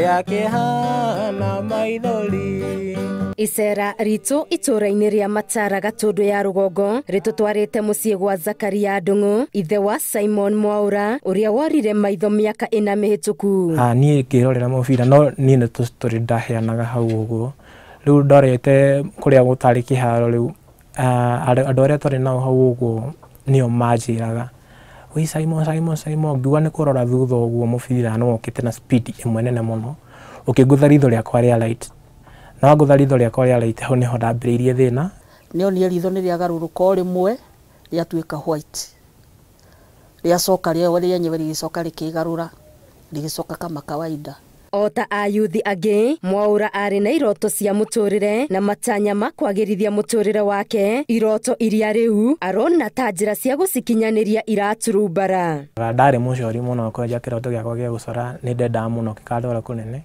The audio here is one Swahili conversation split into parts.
ya kihana maithori icera ritå itå-ra-inä matara gatũndũ ya rũgongo rĩtũtwarĩte mũciĩ gwa zakaria ndũng'ũ ithe wa simon mwaura uria worire maitho ina ĩna mĩhĩtũku niĩ ngĩrorera mũbira no nä tå rä ndaheanaga hau ũguo rĩu ndorete kũrĩa gũtarĩ kĩharo rĩu ah, andũ arĩa twarĩ nao hau ũguo manjä raga wi Simon Simon Simon ngiuga nä kå rora thutha å guo må bira no å te na speed ä nene må no å kä ngå tharitho rä akwa rä a na wangå tha rä akwa rä a hau nä ho ndambä rä irie thä na nä onie ritho nä rä agarå rå ka rä mwe rä atuä ka rä acoka rä rä enyewe rä gä coka rä kä garå ra rä gä coka kama kawaida o ta ayuthi angĩ mwaura arĩ na iroto cia mũtũrĩre na matanya ma kwagĩrithia mũtũrĩre wake iroto iria rĩu arona ta njĩra cia gũcikinyanĩria iraturumbara ndarĩ mũcori mũno kwenja kĩroto gĩakwa gĩa gũcora nĩ ndendaga mũno gĩkandwara kũnene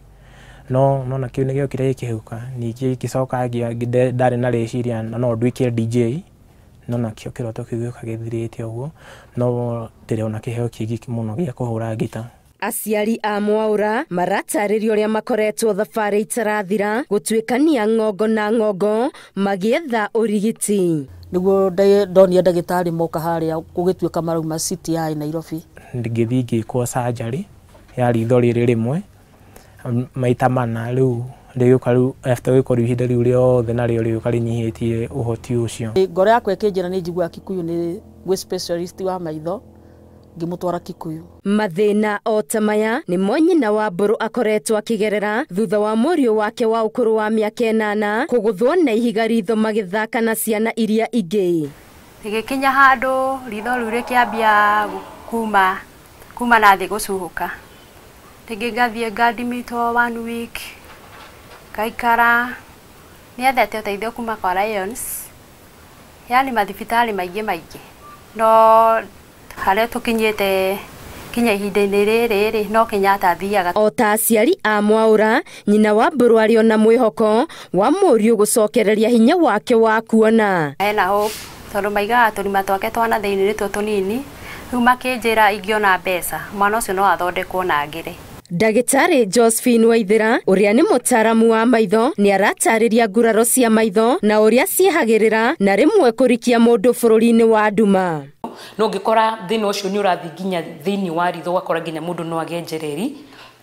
no nona kä u nä gä okire gä kä hä uka ningä gä coka na rä ciria no nduikä dj no nakä o kä roto kä u å guo no ndä ona kä heo kĩngĩ må no gä ra ngita aciari a mwaura maratarĩrio ũrĩa makoretwo thabarĩ itarathira gũtuĩkania ng'ongo na ng'ongo magĩetha ũrigiti nĩguo ndonire ndagĩtarĩ moka harĩa gũgĩtuĩka marauma city ya nairobi ngĩthiĩ ngĩkwo surgery ya ritho rĩrĩ rĩmwe maita mana rĩu rĩgĩũka rĩu after gũgĩkorwo ihinda rĩu rĩothe narĩo rĩgĩũka rĩnyihĩtie ũhoti ũcio ngoro yakwa ĩkĩnjĩra nĩ njiguaga kikuyu nĩ gwĩ specialist wa maitho ngimutwara kikuyu mathina o ta maya nĩmo nyina wa mbũrũ akoretwo akĩgerera thutha wa mũriũ wake wa ukuru wa mĩaka nana kuguthwa na ihiga ritho magithaka na ciana iria ingĩ kinya handũ ritho rure kiambia kuma kuma na thi gũcuhũka rĩngĩ ngathiĩ ngandimitwo one week ngaikara ni athete ũteithio kuma kwa Lions yani mathibitarĩ maingĩ maingĩ no harä a tå kinyä te kinya ihinda-inä rä rä no kinya athiaga o ta aciari a mwaå nyina wa mbå rwarä ona mwä hoko wa må riå gå cokereria hinya wake wa kuona ena tondå maigaga tå rima twake twana thä inä nä tuo tå nini rä u makä njä ra ingä ona mbeca mwana å cio no athondekwo na ngä ndagĩtarĩ josephine waithĩra ũrĩa nĩ mũtaaramu wa maitho nĩ aratarĩria nguraro cia maitho na ũrĩa ciehagĩrĩra na rĩmwe kũrikia mũndũ bũrũri-inĩ wa nduma no ngĩkora thĩna ũcio nĩ ũrathiĩ nginya thĩinĩ wa ritho ũgakora nginya mũndũ no agenjereri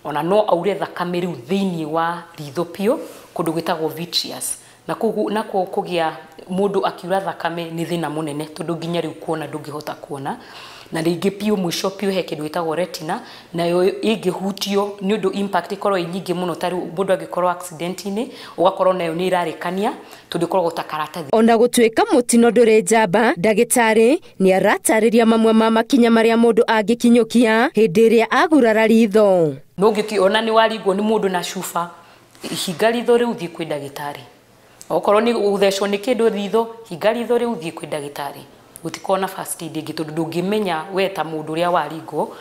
ona no aure thakame rĩu thĩinĩ wa ritho biũ kũndũ gwĩtagwo vitreous na kugu na kugia mundu akiura thakame ni thina munene tondu nginya riu kuona ndungihota kuona na rĩngĩ piũ mwisho piũ heke ndu gĩtagwo retina na yo ingihutio ni ndu impact ĩkorwo ĩ nyingĩ mũno ta rĩu mũndũ angĩkorwo accident ni ũgakorwo nayo nĩ ĩrarĩkania tondũ ĩkoragwo ta karatathi ona gũtuĩka mũtino ndũrĩ njamba ndagĩtarĩ nĩ aratarĩria mamwe ma makinya marĩa mũndũ angĩkinyũkia hĩndĩ ĩrĩa agurara ritho nũngĩkiona nĩ waringwo nĩ mũndũ na cuba ihinga ritho rĩu thiĩ kwĩ ndagĩtarĩ okorwo nä å thecwo nä kä ndå ritho hinga ritho rä u thiä kwä ndagätarä gå tikorwo na ingä tondå ndå ngä menya we ta må ndå å rä a waringwo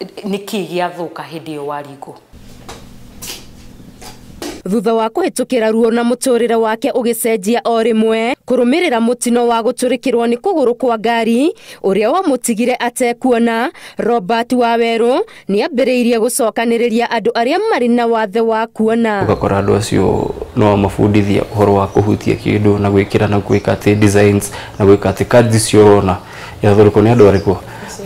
nä kä gä ka hä ndä ä yo waringwo thutha wa ra ruo na re wake cenjia o ra må tino wa kå gå rå kwa ngari ũrĩa tigire atekuona robert cokanä rä ria andå arä a marä na wathe wa kuona ũgakora andå acio no wamabundithia uhoro wa kuhutia kindu na gwikira na gwika ati designs na gwika ati cards icio urona yathoroko ni andu ariku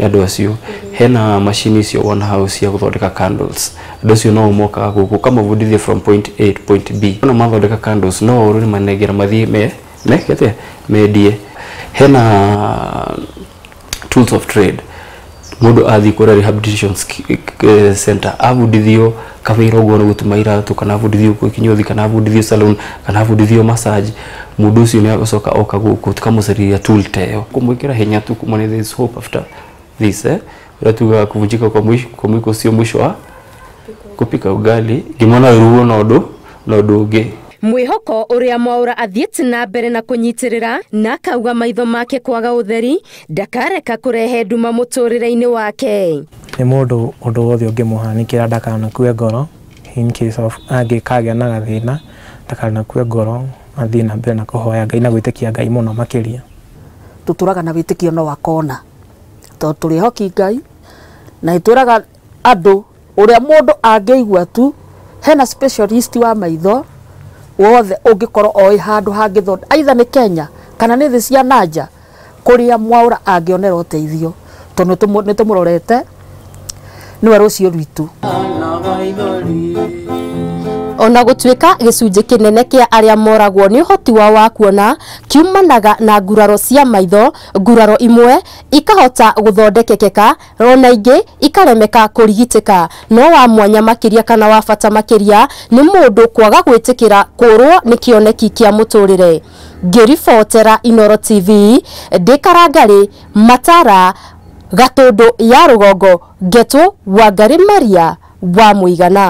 andu acio hena machini icio one house ya guthondeka candles andu acio no mokaga guku kamabundithia from point A to point B ona mathondeka candles no uru ni manegera mathii me mekete medie hena tools of trade mundu athi kuria rehabilitation eh, center abundithio kawira uguo ni gutuma iratu kana abundithio kinyothi kana abundithio salon kana abundithio massage mundu ucio ni acoka oka guku tukamucaria tool ta iyo kumwikira hinya tu kumwone there is hope after this eh ura tuga kuvunjika kwa mwisho kwa mwiko sio mwisho wa kupika ugali ndimona ruo na undu na mwihoko uria mwaura athiĩte na mbere na kũnyitĩrĩra na akauga maitho make kwaga ũtheri ndakareka kũrehe nduma mũtũrĩre-inĩ wake nĩ mũndũ ũndũ wothe ũngĩmũhanĩkĩra ndakanakue ngoro in case of angĩkagĩa na gathĩna ndakanakue ngoro athiĩ na mbere na kũhoya ngai na gwĩtĩkia ngai mũno makĩria tũtũraga na wĩtĩkio no wakona tondũ hoki ngai na ĩtwĩraga andũ ũrĩa mũndũ angĩigua tu hena specialist wa maitho wothe ungikorwo oi handu hangithonda aitha ni Kenya kana ni thi cia nanja kuria mwaura angionera uteithio tondu nitumurorete niwe rucio rwitu ona gũtuĩka gĩcunjĩ kinene kia aria moragwo ni hoti wao wa kuona kiumanaga na nguraro cia maitho nguraro imwe ikahota guthondekekeka ona ingĩ ikaremeka kũrigitĩka no wa mwanya makiria kana wa bata makiria ni mũndũ kwaga gwĩtĩkĩra kũũrwo nĩ kĩoneki kĩa mũtũrĩre ngĩribotera Inoro TV ndĩkarangarĩ matara gatũndũ ya rũgongo ngetũ wangari maria wa muigana